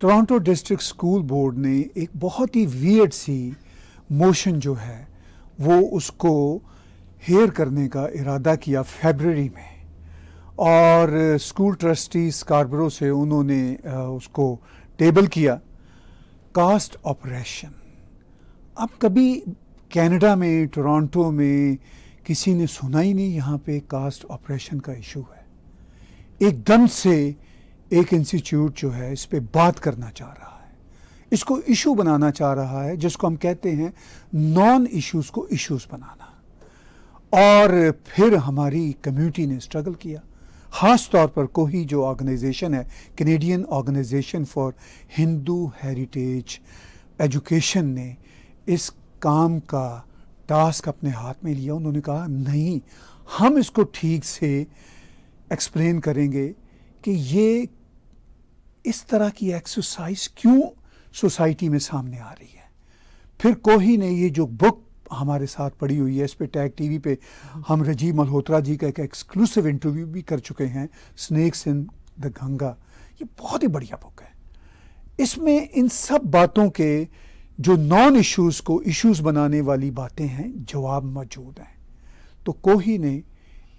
Toronto district school board ने एक बहुत ही वियर्ड सी मोशन जो है वो उसको हेयर करने का इरादा किया फेबररी में और स्कूल ट्रस्टी स्कारबरो से उन्होंने उसको टेबल किया कास्ट ऑपरेशन अब कभी कनाडा में टोरंटो में किसी ने सुना ही नहीं यहाँ पे कास्ट ऑपरेशन का इशू है एकदम से एक इंस्टीट्यूट जो है इस पर बात करना चाह रहा है इसको इशू बनाना चाह रहा है जिसको हम कहते हैं नॉन इश्यूज़ को इश्यूज़ बनाना और फिर हमारी कम्युनिटी ने स्ट्रगल किया ख़ास तौर पर कोई जो ऑर्गेनाइजेशन है Canadian organisation for Hindu heritage education ने इस काम का टास्क अपने हाथ में लिया उन्होंने कहा नहीं हम इसको ठीक से एक्सप्लेन करेंगे कि ये इस तरह की एक्सरसाइज क्यों सोसाइटी में सामने आ रही है फिर कोही ने ये जो बुक हमारे साथ पढ़ी हुई है इस पर टैग टीवी पे हम रजीव मल्होत्रा जी का एक एक्सक्लूसिव इंटरव्यू भी कर चुके हैं स्नेक्स इन द गंगा ये बहुत ही बढ़िया बुक है इसमें इन सब बातों के जो नॉन इश्यूज़ को इश्यूज़ बनाने वाली बातें हैं जवाब मौजूद हैं तो कोही ने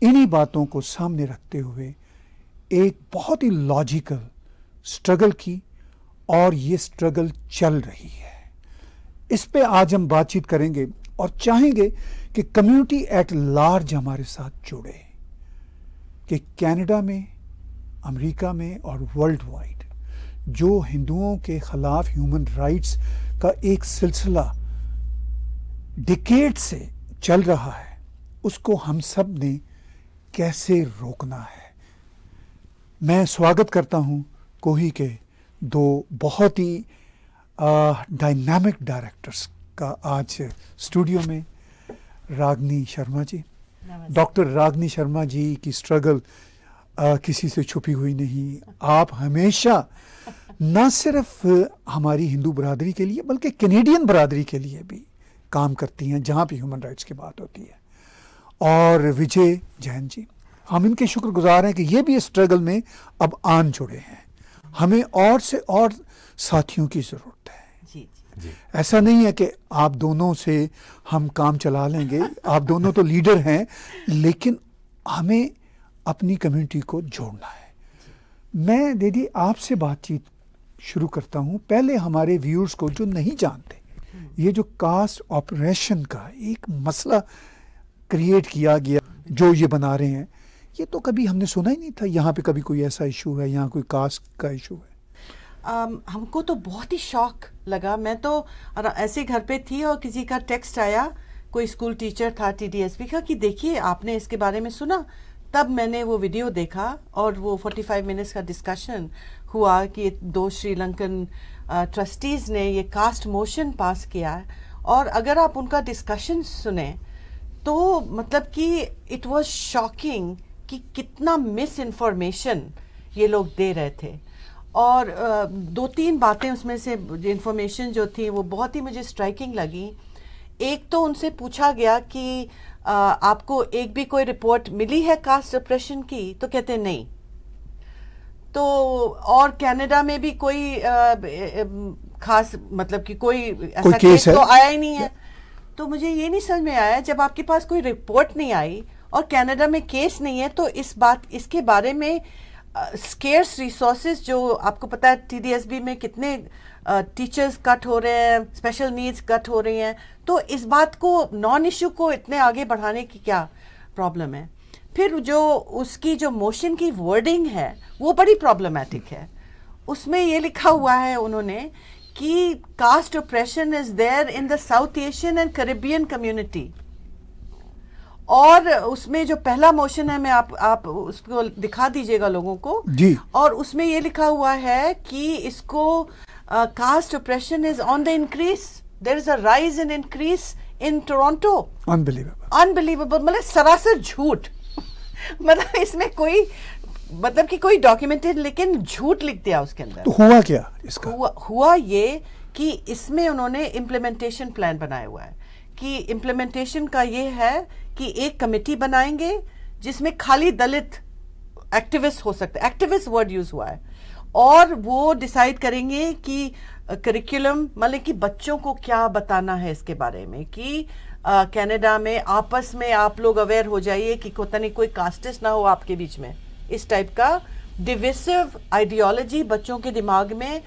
इन्हीं बातों को सामने रखते हुए एक बहुत ही लॉजिकल स्ट्रगल की और ये स्ट्रगल चल रही है इस पे आज हम बातचीत करेंगे और चाहेंगे कि कम्युनिटी एट लार्ज हमारे साथ जुड़े कि कनाडा में अमेरिका में और वर्ल्ड वाइड जो हिंदुओं के ख़िलाफ़ ह्यूमन राइट्स का एक सिलसिला डिकेट से चल रहा है उसको हम सब ने कैसे रोकना है मैं स्वागत करता हूं कोही के दो बहुत ही डायनामिक डायरेक्टर्स का आज स्टूडियो में रागनी शर्मा जी डॉक्टर रागनी शर्मा जी की स्ट्रगल आ, किसी से छुपी हुई नहीं आप हमेशा न सिर्फ हमारी हिंदू बरदरी के लिए बल्कि कैनेडियन बरदरी के लिए भी काम करती हैं जहाँ भी ह्यूमन राइट्स की बात होती है और विजय जैन जी हम इनके शुक्रगुजार हैं कि ये भी इस स्ट्रगल में अब आन जुड़े हैं हमें और से और साथियों की ज़रूरत है जी, जी। ऐसा नहीं है कि आप दोनों से हम काम चला लेंगे आप दोनों तो लीडर हैं लेकिन हमें अपनी कम्युनिटी को जोड़ना है मैं दीदी आपसे बातचीत शुरू करता हूँ पहले हमारे व्यूअर्स को जो नहीं जानते हम्म। ये जो कास्ट ऑपरेशन का एक मसला क्रिएट किया गया जो ये बना रहे हैं ये तो कभी हमने सुना ही नहीं था यहाँ पे कभी कोई ऐसा इशू है यहाँ कोई कास्ट का इशू है um, हमको तो बहुत ही शौक लगा मैं तो ऐसे घर पे थी और किसी का टेक्स्ट आया कोई स्कूल टीचर था टीडीएसपी का कि देखिए आपने इसके बारे में सुना तब मैंने वो वीडियो देखा और वो 45 मिनट्स का डिस्कशन हुआ कि दो श्रीलंकन ट्रस्टीज़ uh, ने ये कास्ट मोशन पास किया है और अगर आप उनका डिस्कशन सुने तो मतलब कि इट वाज शॉकिंग कि कितना मिस इन्फॉर्मेशन ये लोग दे रहे थे और दो तीन बातें उसमें से इन्फॉर्मेशन जो थी वो बहुत ही मुझे स्ट्राइकिंग लगी एक तो उनसे पूछा गया कि आपको एक भी कोई रिपोर्ट मिली है कास्ट डिप्रेशन की तो कहते नहीं तो और कनाडा में भी कोई खास मतलब कि कोई ऐसा केस तो आया ही नहीं है तो मुझे ये नहीं समझ में आया जब आपके पास कोई रिपोर्ट नहीं आई और कनाडा में केस नहीं है तो इस बात इसके बारे में स्केर्स uh, रिसोर्सेज जो आपको पता है टीडीएसबी में कितने टीचर्स uh, कट हो रहे हैं स्पेशल नीड्स कट हो रही हैं तो इस बात को नॉन इशू को इतने आगे बढ़ाने की क्या प्रॉब्लम है फिर जो उसकी जो मोशन की वर्डिंग है वो बड़ी प्रॉब्लमेटिक है उसमें ये लिखा हुआ है उन्होंने कि caste oppression is there in the South Asian and Caribbean community और उसमें जो पहला मोशन है मैं आप आप उसको दिखा दीजिएगा लोगों को जी और उसमें ये लिखा हुआ है कि इसको caste oppression is on the increase there is a rise in increase in Toronto unbelievable unbelievable मतलब सरासर झूठ मतलब इसमें कोई मतलब कि कोई डॉक्यूमेंटेड लेकिन झूठ लिख दिया उसके अंदर तो हुआ क्या इसका हुआ, हुआ ये कि इसमें उन्होंने इम्प्लीमेंटेशन प्लान बनाया हुआ है कि इम्प्लीमेंटेशन का ये है कि एक कमेटी बनाएंगे जिसमें खाली दलित एक्टिविस्ट हो सकते एक्टिविस्ट वर्ड यूज हुआ है और वो डिसाइड करेंगे कि करिकुलम uh, मतलब कि बच्चों को क्या बताना है इसके बारे में कि कनाडा uh, में आपस में आप लोग अवेयर हो जाइए कि कोता नहीं कोई कास्टिस ना हो आपके बीच में इस टाइप का डिविसिव आइडियोलॉजी बच्चों के दिमाग में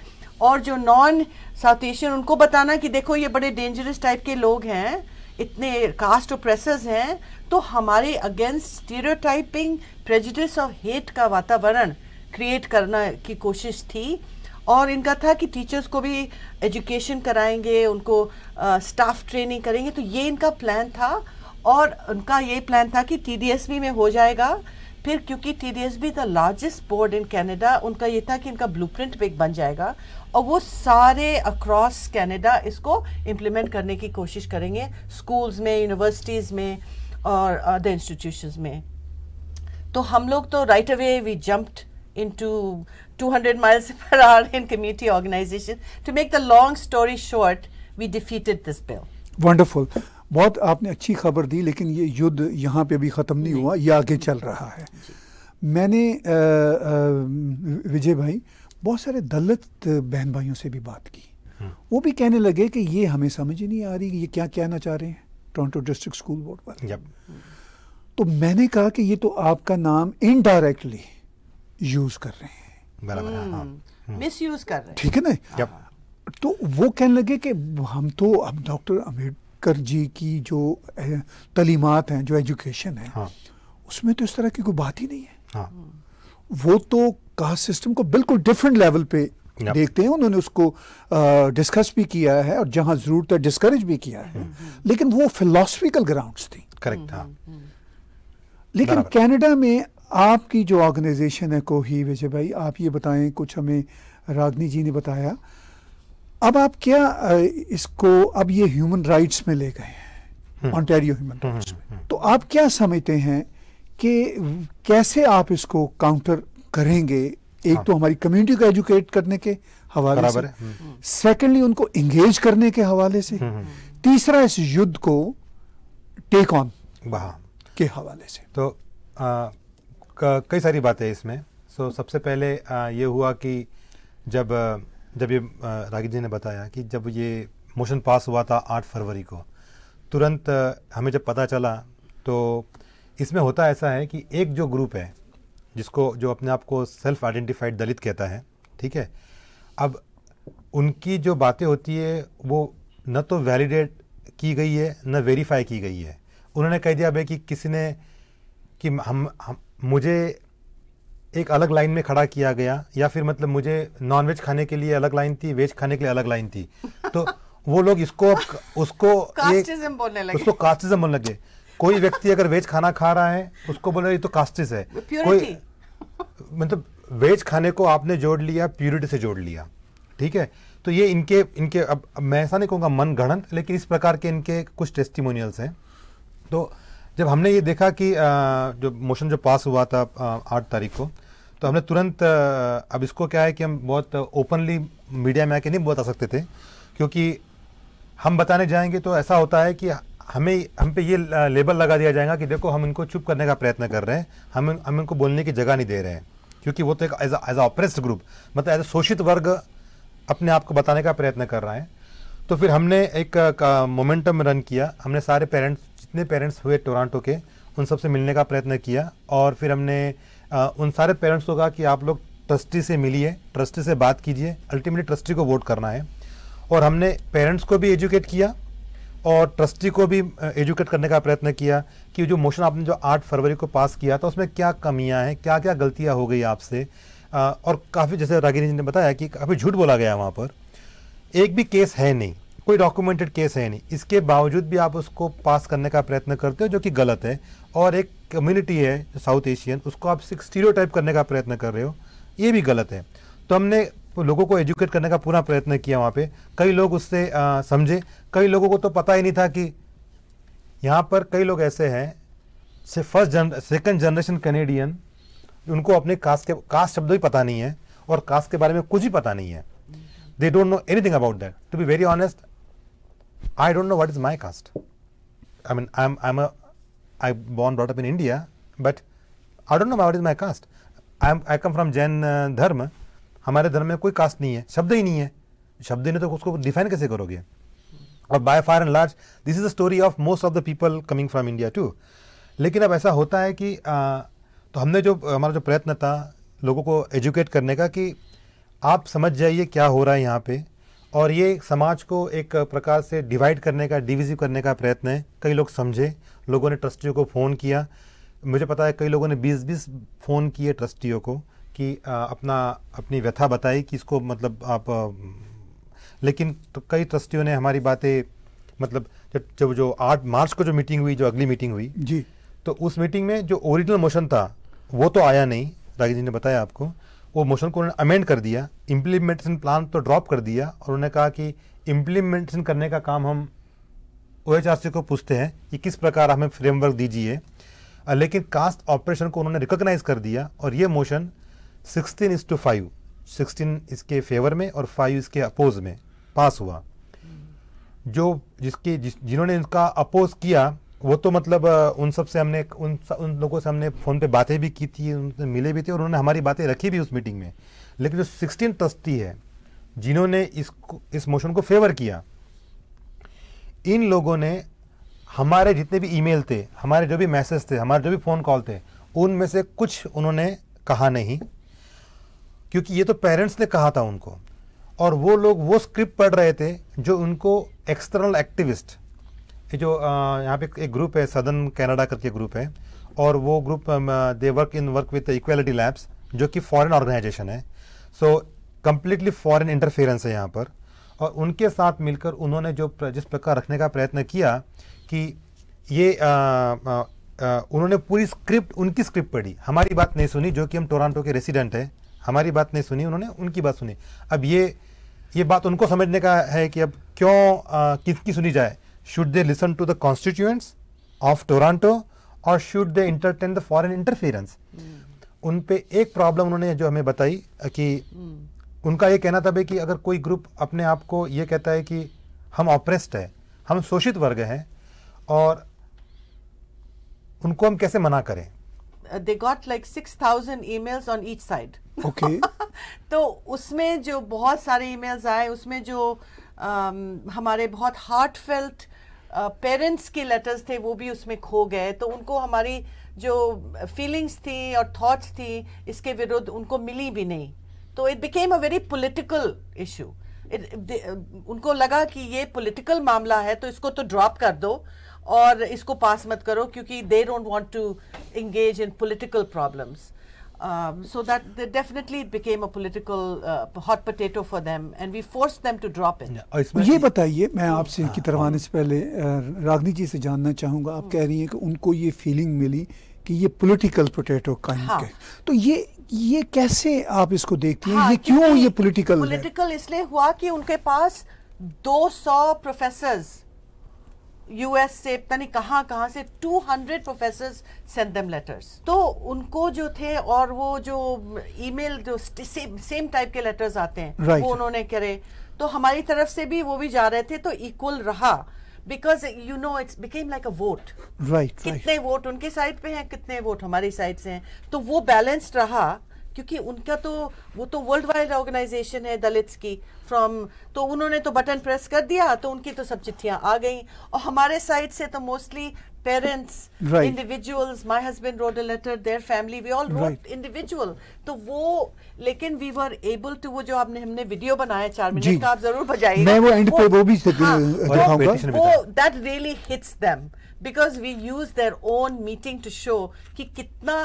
और जो नॉन साउथ एशियन उनको बताना कि देखो ये बड़े डेंजरस टाइप के लोग हैं इतने कास्ट ओप्रेसर्स हैं तो हमारे अगेंस्ट स्टीरियोटाइपिंग प्रेजिडिस और हेट का वातावरण क्रिएट करना की कोशिश थी और इनका था कि टीचर्स को भी एजुकेशन कराएंगे उनको स्टाफ ट्रेनिंग करेंगे तो ये इनका प्लान था और उनका ये प्लान था कि टी में हो जाएगा फिर क्योंकि T D S B the largest board in Canada उनका ये था कि इनका ब्लू प्रिंट भी एक बन जाएगा और वो सारे अक्रॉस कैनेडा इसको इम्प्लीमेंट करने की कोशिश करेंगे स्कूल्स में यूनिवर्सिटीज़ में और अदर इंस्टीट्यूशन इंस्टीट्यूशंस में तो हम लोग तो right away we jumped to hundred miles पर our in community organisation to make the long story short we defeated this bill wonderful बहुत आपने अच्छी खबर दी लेकिन ये युद्ध यहाँ पे अभी ख़त्म नहीं, हुआ ये आगे चल रहा है मैंने विजय भाई बहुत सारे दलित बहन भाइयों से भी बात की हाँ। वो भी कहने लगे कि ये हमें समझ ही नहीं आ रही कि ये क्या कहना चाह रहे हैं टोरंटो डिस्ट्रिक्ट स्कूल बोर्ड पर तो मैंने कहा कि ये तो आपका नाम इनडायरेक्टली यूज कर रहे हैं बराबर हाँ। मिस हम्म। यूज हम्म। कर रहे हैं ठीक है ना तो वो कहने लगे कि हम तो हम डॉक्टर अमीर अम्बेडकर जी की जो तलीमत हैं जो एजुकेशन है हाँ। उसमें तो इस तरह की कोई बात ही नहीं है हाँ। वो तो कहा सिस्टम को बिल्कुल डिफरेंट लेवल पे देखते हैं उन्होंने उसको डिस्कस भी किया है और जहां जरूरत है डिस्करेज भी किया है mm-hmm. लेकिन वो फिलोसफिकल ग्राउंड्स थी करेक्ट था हाँ। mm-hmm. लेकिन कनाडा में आपकी जो ऑर्गेनाइजेशन है कोही विजय भाई आप ये बताएं कुछ हमें रागनी जी ने बताया अब आप क्या इसको अब ये ह्यूमन राइट्स में ले गए हैं ऑनटेरियो ह्यूमन राइट्स में हम्म, तो आप क्या समझते हैं कि कैसे आप इसको काउंटर करेंगे एक हाँ। तो हमारी कम्युनिटी को एजुकेट करने के हवाले से सेकेंडली हम्म। उनको इंगेज करने के हवाले से हम्म, तीसरा इस युद्ध को टेक ऑन के हवाले से तो कई सारी बातें इसमें सो सबसे पहले आ, ये हुआ कि जब जब ये रागी जी ने बताया कि जब ये मोशन पास हुआ था आठ फरवरी को तुरंत हमें जब पता चला तो इसमें होता ऐसा है कि एक जो ग्रुप है जिसको जो अपने आप को सेल्फ आइडेंटिफाइड दलित कहता है ठीक है अब उनकी जो बातें होती है वो न तो वैलिडेट की गई है न वेरीफाई की गई है उन्होंने कह दिया भाई कि किसी ने कि हम, हम मुझे एक अलग लाइन में खड़ा किया गया या फिर मतलब मुझे नॉनवेज खाने के लिए अलग लाइन थी वेज खाने के लिए अलग लाइन थी तो वो लोग इसको उसको कास्टिज्म बोलने लगे उसको कास्टिज्म बोलने लगे कोई व्यक्ति अगर वेज खाना खा रहा है उसको बोल रहा तो कास्टिस है कोई मतलब वेज खाने को आपने जोड़ लिया प्योरिटी से जोड़ लिया ठीक है तो ये इनके इनके अब, अब मैं ऐसा नहीं कहूँगा मन गणन लेकिन इस प्रकार के इनके कुछ टेस्टिमोनियल्स हैं तो जब हमने ये देखा कि आ, जो मोशन जो पास हुआ था आठ तारीख को तो हमने तुरंत अब इसको क्या है कि हम बहुत ओपनली मीडिया में आके नहीं बता सकते थे क्योंकि हम बताने जाएंगे तो ऐसा होता है कि हमें हम पे ये लेबल लगा दिया जाएगा कि देखो हम इनको चुप करने का प्रयत्न कर रहे हैं हम हम इनको बोलने की जगह नहीं दे रहे हैं क्योंकि वो तो एक एज एज ऑपरेस्ड ग्रुप मतलब एज अ शोषित वर्ग अपने आप को बताने का प्रयत्न कर रहा है तो फिर हमने एक मोमेंटम रन किया हमने सारे पेरेंट्स जितने पेरेंट्स हुए टोरंटो के उन सबसे मिलने का प्रयत्न किया और फिर हमने उन सारे पेरेंट्स को कहा कि आप लोग ट्रस्टी से मिलिए ट्रस्टी से बात कीजिए अल्टीमेटली ट्रस्टी को वोट करना है और हमने पेरेंट्स को भी एजुकेट किया और ट्रस्टी को भी एजुकेट करने का प्रयत्न किया कि जो मोशन आपने जो 8 फरवरी को पास किया था उसमें क्या कमियां हैं क्या क्या गलतियां हो गई आपसे और काफ़ी जैसे रागिनी जी ने बताया कि काफ़ी झूठ बोला गया वहाँ पर एक भी केस है नहीं कोई डॉक्यूमेंटेड केस है नहीं इसके बावजूद भी आप उसको पास करने का प्रयत्न करते हो जो कि गलत है और एक कम्युनिटी है साउथ एशियन उसको आप स्टीरियो टाइप करने का प्रयत्न कर रहे हो ये भी गलत है तो हमने लोगों को एजुकेट करने का पूरा प्रयत्न किया वहाँ पे कई लोग उससे समझे कई लोगों को तो पता ही नहीं था कि यहाँ पर कई लोग ऐसे हैं से फर्स्ट जन सेकेंड जनरेशन कैनेडियन उनको अपने कास्ट के कास्ट शब्द भी पता नहीं है और कास्ट के बारे में कुछ भी पता नहीं है they don't know anything about that to be very honest I don't know what is my caste I mean I am I am I born brought up in India, but I don't know what is my caste. I I come from Jain धर्म uh, हमारे धर्म में कोई cast नहीं है शब्द ही नहीं है शब्द ही नहीं तो उसको डिफाइन कैसे करोगे और by far and large this is the story of most of the people coming from India to लेकिन अब ऐसा होता है कि आ, uh, तो हमने जो हमारा जो प्रयत्न था लोगों को एजुकेट करने का कि आप समझ जाइए क्या हो रहा है यहाँ पे और ये समाज को एक प्रकार से डिवाइड करने का डिविजिव करने का प्रयत्न है कई लोग समझे लोगों ने ट्रस्टियों को फ़ोन किया मुझे पता है कई लोगों ने बीस बीस फ़ोन किए ट्रस्टियों को कि अपना अपनी व्यथा बताई कि इसको मतलब आप लेकिन तो कई ट्रस्टियों ने हमारी बातें मतलब जब जब जो आठ मार्च को जो मीटिंग हुई जो अगली मीटिंग हुई जी तो उस मीटिंग में जो ओरिजिनल मोशन था वो तो आया नहीं रागी जी ने बताया आपको वो मोशन को उन्होंने अमेंड कर दिया इम्प्लीमेंटेशन प्लान तो ड्रॉप कर दिया और उन्होंने कहा कि इम्प्लीमेंटेशन करने का काम हम ओ को पूछते हैं कि किस प्रकार हमें फ्रेमवर्क दीजिए लेकिन कास्ट ऑपरेशन को उन्होंने रिकोगनाइज़ कर दिया और ये motion sixteen is two five sixteen इसके फेवर में और फाइव इसके अपोज में पास हुआ जो जिसके जिस जिन्होंने इनका अपोज किया वो तो मतलब उन सब से हमने उन उन लोगों से हमने फ़ोन पे बातें भी की थी उनसे मिले भी थे और उन्होंने हमारी बातें रखी भी उस मीटिंग में लेकिन जो सिक्सटीन ट्रस्टी है जिन्होंने इसको इस मोशन को फेवर किया इन लोगों ने हमारे जितने भी ईमेल थे हमारे जो भी मैसेज थे हमारे जो भी फ़ोन कॉल थे उनमें से कुछ उन्होंने कहा नहीं क्योंकि ये तो पेरेंट्स ने कहा था उनको और वो लोग वो स्क्रिप्ट पढ़ रहे थे जो उनको एक्सटर्नल एक्टिविस्ट ये जो यहाँ पे एक ग्रुप है सदन कनाडा करके ग्रुप है और वो group they work in work with equality labs जो कि फॉरेन ऑर्गेनाइजेशन है सो कम्प्लीटली फॉरेन इंटरफेरेंस है यहाँ पर और उनके साथ मिलकर उन्होंने जो जिस प्रकार रखने का प्रयत्न किया कि ये आ, आ, आ, उन्होंने पूरी स्क्रिप्ट उनकी स्क्रिप्ट पढ़ी हमारी बात नहीं सुनी जो कि हम टोरंटो के रेसिडेंट हैं हमारी बात नहीं सुनी उन्होंने उनकी बात सुनी अब ये ये बात उनको समझने का है कि अब क्यों किसकी सुनी जाए Should they listen to the constituents of Toronto और should they entertain the foreign interference उन पे एक प्रॉब्लम उन्होंने जो हमें बताई कि mm. उनका ये कहना था भाई कि अगर कोई ग्रुप अपने आप को ये कहता है कि हम ऑप्रेस्ड है हम शोषित वर्ग हैं और उनको हम कैसे मना करें they got like six thousand emails on each side okay तो उसमें जो बहुत सारे ई मेल्स आए उसमें जो um, हमारे बहुत हार्ट फेल्ट पेरेंट्स के लेटर्स थे वो भी उसमें खो गए तो उनको हमारी जो फीलिंग्स थी और थॉट्स थी इसके विरुद्ध उनको मिली भी नहीं तो it became a very political issue उनको लगा कि ये पोलिटिकल मामला है तो इसको तो ड्रॉप कर दो और इसको पास मत करो क्योंकि they don't want to engage in political problems Um, so that they definitely it became a political uh, hot potato for them and we forced them to drop it. ye bataiye main मैं आपसे की तरफ se pehle ragni ji se janna chahunga aap keh rahi hain ki unko ye feeling mili ki ye political potato kind ke to ye ये कैसे आप इसको देखती हैं हाँ, ये क्यों ये पॉलिटिकल पॉलिटिकल इसलिए हुआ कि उनके पास 200 प्रोफेसर्स यूएस से पता नहीं कहाँ कहाँ से 200 प्रोफेसर सेंड देम लेटर्स तो उनको जो थे और वो जो ईमेल जो सेम टाइप के लेटर्स आते हैं right. वो उन्होंने करे तो हमारी तरफ से भी वो भी जा रहे थे तो इक्वल रहा because you know it's became like a vote right कितने वोट उनके साइड पे हैं कितने वोट हमारी साइड से हैं तो वो बैलेंस्ड रहा क्योंकि उनका तो वो तो वर्ल्ड वाइड ऑर्गेनाइजेशन है दलित्स की फ्रॉम तो उन्होंने तो बटन प्रेस कर दिया तो उनकी तो सब चिट्ठियां आ गई और हमारे साइड से तो mostly parents individuals my husband wrote a letter their family we all wrote individual तो वो लेकिन वी वर एबल टू वो जो आपने हमने वीडियो बनाया चार मिनट का आप जरूर बजाइए वो एंड पे वो भी हाँ, वो that really hits them because we use their own meeting to show कि कितना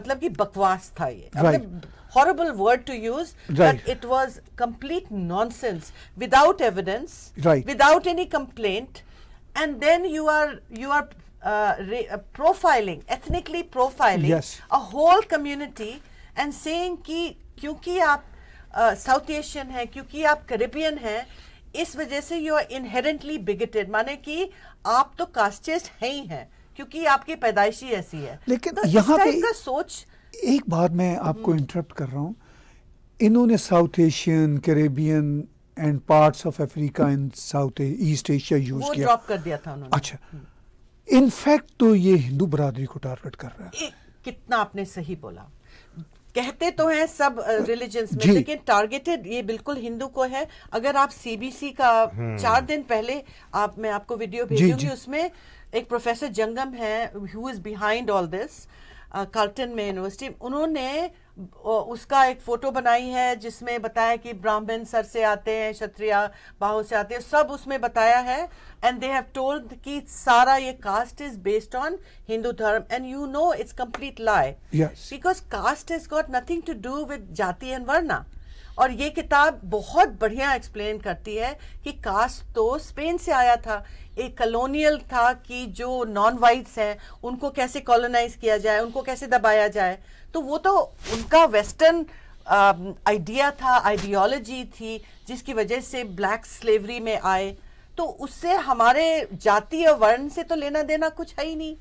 मतलब कि बकवास था ये right. horrible word to use, right. but it was complete nonsense without evidence, right. without any complaint, and then you are you are uh, re, uh, profiling, ethnically profiling yes. a whole community and saying कि क्योंकि आप south Asian हैं क्योंकि आप Caribbean हैं इस वजह से यू आर इनहेरेंटली बिगेटेड माने कि आप तो कास्टेस्ट हैं ही हैं क्योंकि आपकी पैदाइशी ऐसी है लेकिन तो यहाँ पे का सोच एक बात मैं आपको इंटरप्ट हम्म। कर रहा हूँ इन्होंने South Asian Caribbean and parts of Africa in South East Asia use किया ड्रॉप कर दिया था उन्होंने अच्छा इनफैक्ट हम्म। तो ये हिंदू बरादरी को टारगेट कर रहा है कितना आपने सही बोला कहते तो हैं सब रिलीजन uh, में लेकिन टारगेटेड ये बिल्कुल हिंदू को है अगर आप सीबीसी का हम्म। चार दिन पहले आप मैं आपको वीडियो भेजूंगी उसमें एक प्रोफेसर जंगम है who is behind all this Carleton में यूनिवर्सिटी उन्होंने उसका एक फोटो बनाई है जिसमें बताया कि ब्राह्मण सर से आते हैं क्षत्रिय बाहों से आते हैं सब उसमें बताया है एंड दे हैव टोल्ड कि सारा ये caste is based on Hindu dharma and you know it's complete lie because caste is got nothing to do with jati and varna और ये किताब बहुत बढ़िया एक्सप्लेन करती है कि कास्ट तो स्पेन से आया था एक कलोनियल था कि जो नॉन वाइट्स हैं उनको कैसे कॉलोनाइज किया जाए उनको कैसे दबाया जाए तो वो तो उनका वेस्टर्न आइडिया um, था आइडियोलॉजी थी जिसकी वजह से ब्लैक स्लेवरी में आए तो उससे हमारे जातीय वर्ण से तो लेना देना कुछ है ही नहीं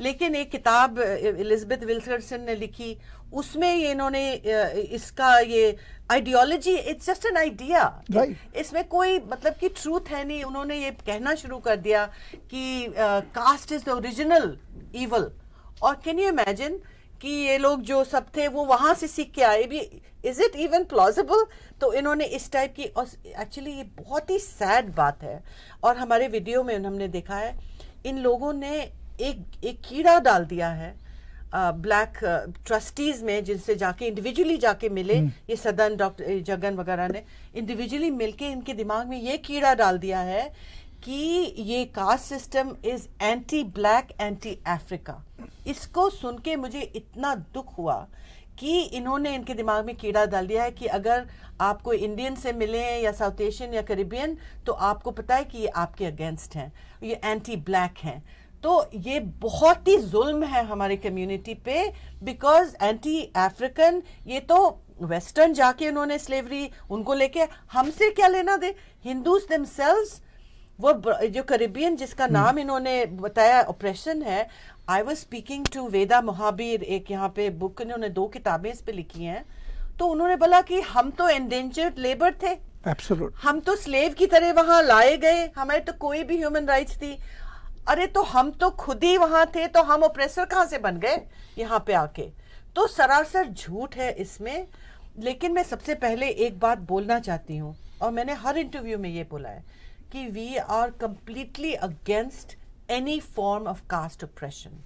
लेकिन एक किताब एलिजबेथ विल्सरसन ने लिखी उसमें ये इन्होंने इसका ये ideology it's just an idea इसमें कोई मतलब कि ट्रूथ है नहीं उन्होंने ये कहना शुरू कर दिया कि caste is the original evil और कैन यू इमेजिन कि ये लोग जो सब थे वो वहां से सीख के आए भी इज इट इवन प्लॉजिबल तो इन्होंने इस टाइप की और एक्चुअली ये बहुत ही सैड बात है और हमारे वीडियो में हमने देखा है इन लोगों ने एक एक कीड़ा डाल दिया है ब्लैक ट्रस्टीज में जिनसे जाके इंडिविजुअली जाके मिले हम्म। ये सदन डॉक्टर जगन वगैरह ने इंडिविजुअली मिलके इनके दिमाग में ये कीड़ा डाल दिया है कि ये caste system is anti black anti Africa इसको सुन के मुझे इतना दुख हुआ कि इन्होंने इनके दिमाग में कीड़ा डाल दिया है कि अगर आपको इंडियन से मिले या साउथ एशियन या करीबियन तो आपको पता है कि ये आपके अगेंस्ट हैं ये एंटी ब्लैक हैं तो ये बहुत ही जुल्म है हमारी कम्युनिटी पे बिकॉज एंटी अफ्रीकन ये तो वेस्टर्न जाके उन्होंने स्लेवरी उनको लेके हमसे क्या लेना दे हिंदूज दमसेल्व्स वो जो करेबियन जिसका हम्म। नाम इन्होंने बताया ऑपरेशन है I was speaking to Veda Mahabir एक यहाँ पे बुक इन्होंने दो किताबें इस पे लिखी हैं तो उन्होंने बोला कि हम तो एंडेंजर्ड लेबर थे Absolute. हम तो स्लेव की तरह वहां लाए गए हमारे तो कोई भी ह्यूमन राइट्स थी अरे तो हम तो खुद ही वहां थे तो हम ओप्रेसर कहां से बन गए यहाँ पे आके तो सरासर झूठ है इसमें लेकिन मैं सबसे पहले एक बात बोलना चाहती हूँ और मैंने हर इंटरव्यू में ये बोला है कि we are completely against any form of caste oppression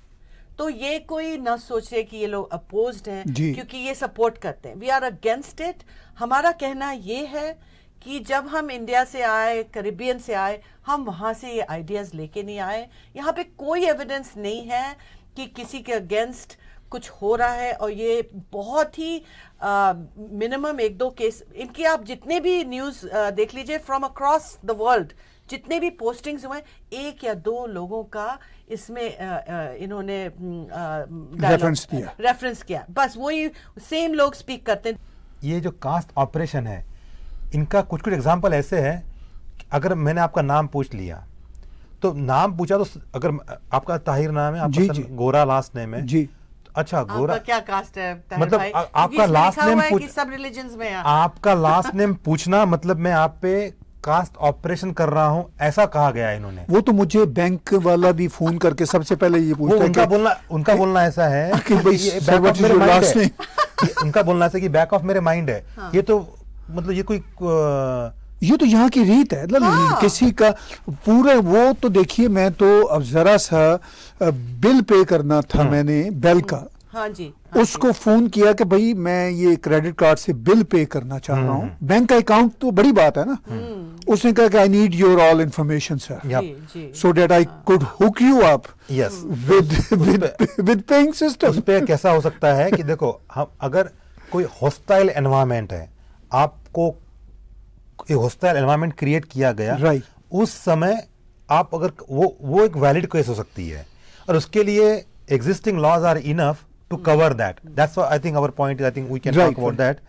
तो ये कोई ना सोचे कि ये लोग अपोज्ड हैं क्योंकि ये सपोर्ट करते हैं वी आर अगेंस्ट इट हमारा कहना ये है कि जब हम इंडिया से आए करिबियन से आए हम वहाँ से ये आइडियाज़ लेके नहीं आए यहाँ पे कोई एविडेंस नहीं है कि किसी के अगेंस्ट कुछ हो रहा है और ये बहुत ही मिनिमम एक दो केस इनकी आप जितने भी न्यूज़ देख लीजिए फ्रॉम अक्रॉस द वर्ल्ड जितने भी पोस्टिंग्स हुए एक या दो लोगों का इसमें इन्होंने रेफरेंस किया रेफरेंस किया बस वही सेम लोग स्पीक करते हैं ये जो कास्ट ऑपरेशन है इनका कुछ कुछ एग्जाम्पल ऐसे हैं अगर मैंने आपका नाम पूछ लिया तो नाम पूछा तो अगर आपका ताहिर नाम है आपका जी, जी. गोरा लास्ट नेम है जी अच्छा गोरा क्या कास्ट है मतलब आ, आपका लास्ट नेम पूछ सब रिलीजन में आपका लास्ट नेम पूछना मतलब मैं आप पे कास्ट ऑपरेशन कर रहा हूँ ऐसा कहा गया इन्होंने वो तो मुझे बैंक वाला भी फोन करके सबसे पहले ये पूछता उनका बोलना उनका बोलना ऐसा है कि भाई उनका बोलना ऐसा कि बैक ऑफ मेरे माइंड है हाँ। ये तो मतलब ये कोई ये तो यहाँ की रीत है मतलब हाँ। किसी का पूरा वो तो देखिए मैं तो अब जरा सा बिल पे करना था हाँ। मैंने बेल का हाँ जी हाँ उसको जी। फोन किया कि भाई मैं ये क्रेडिट कार्ड से बिल पे करना चाह रहा हम्म। हूँ बैंक का अकाउंट तो बड़ी बात है ना हम्म। उसने कहा कि I need your all information sir so that I could hook you up yes with with paying system पे कैसा हो सकता है कि देखो हम अगर कोई हॉस्टाइल एनवायरमेंट है आपको एक हॉस्टाइल एनवायरमेंट क्रिएट किया गया राइट right. उस समय आप अगर वो वो एक वैलिड केस हो सकती है और उसके लिए existing laws are enough to cover that that's I think our point I think we can talk about that